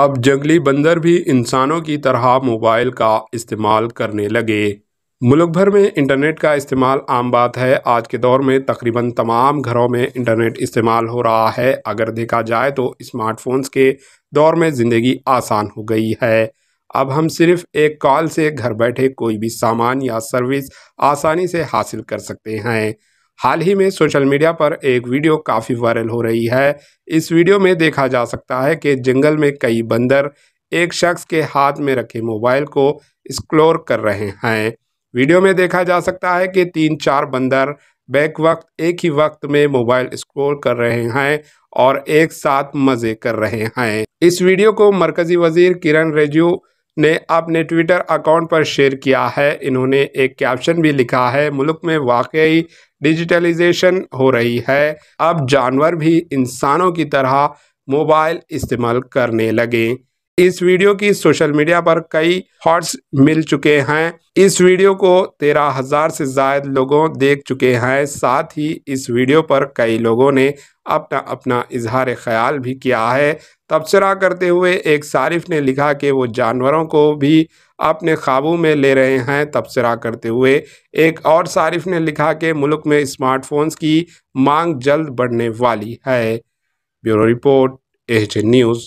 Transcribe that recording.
अब जंगली बंदर भी इंसानों की तरह मोबाइल का इस्तेमाल करने लगे मुल्क भर में इंटरनेट का इस्तेमाल आम बात है आज के दौर में तकरीबन तमाम घरों में इंटरनेट इस्तेमाल हो रहा है अगर देखा जाए तो स्मार्टफोन्स के दौर में ज़िंदगी आसान हो गई है अब हम सिर्फ एक कॉल से घर बैठे कोई भी सामान या सर्विस आसानी से हासिल कर सकते हैं हाल ही में सोशल मीडिया पर एक वीडियो काफ़ी वायरल हो रही है इस वीडियो में देखा जा सकता है कि जंगल में कई बंदर एक शख्स के हाथ में रखे मोबाइल को एक्सप्लोर कर रहे हैं वीडियो में देखा जा सकता है कि तीन चार बंदर बैक वक्त एक ही वक्त में मोबाइल स्क्रोल कर रहे हैं और एक साथ मज़े कर रहे हैं इस वीडियो को मरकज़ी वजीर किरण रेजू ने अपने ट्विटर अकाउंट पर शेयर किया है इन्होंने एक कैप्शन भी लिखा है मुल्क में वाकई डिजिटलाइजेशन हो रही है अब जानवर भी इंसानों की तरह मोबाइल इस्तेमाल करने लगे इस वीडियो की सोशल मीडिया पर कई हॉट्स मिल चुके हैं इस वीडियो को तेरह हज़ार से ज्यादा लोगों देख चुके हैं साथ ही इस वीडियो पर कई लोगों ने अपना अपना इजहार ख्याल भी किया है तबसरा करते हुए एक सारिफ ने लिखा कि वो जानवरों को भी अपने काबू में ले रहे हैं तबसरा करते हुए एक और सारिफ ने लिखा कि मुल्क में स्मार्टफोन्स की मांग जल्द बढ़ने वाली है ब्यूरो रिपोर्ट एच न्यूज़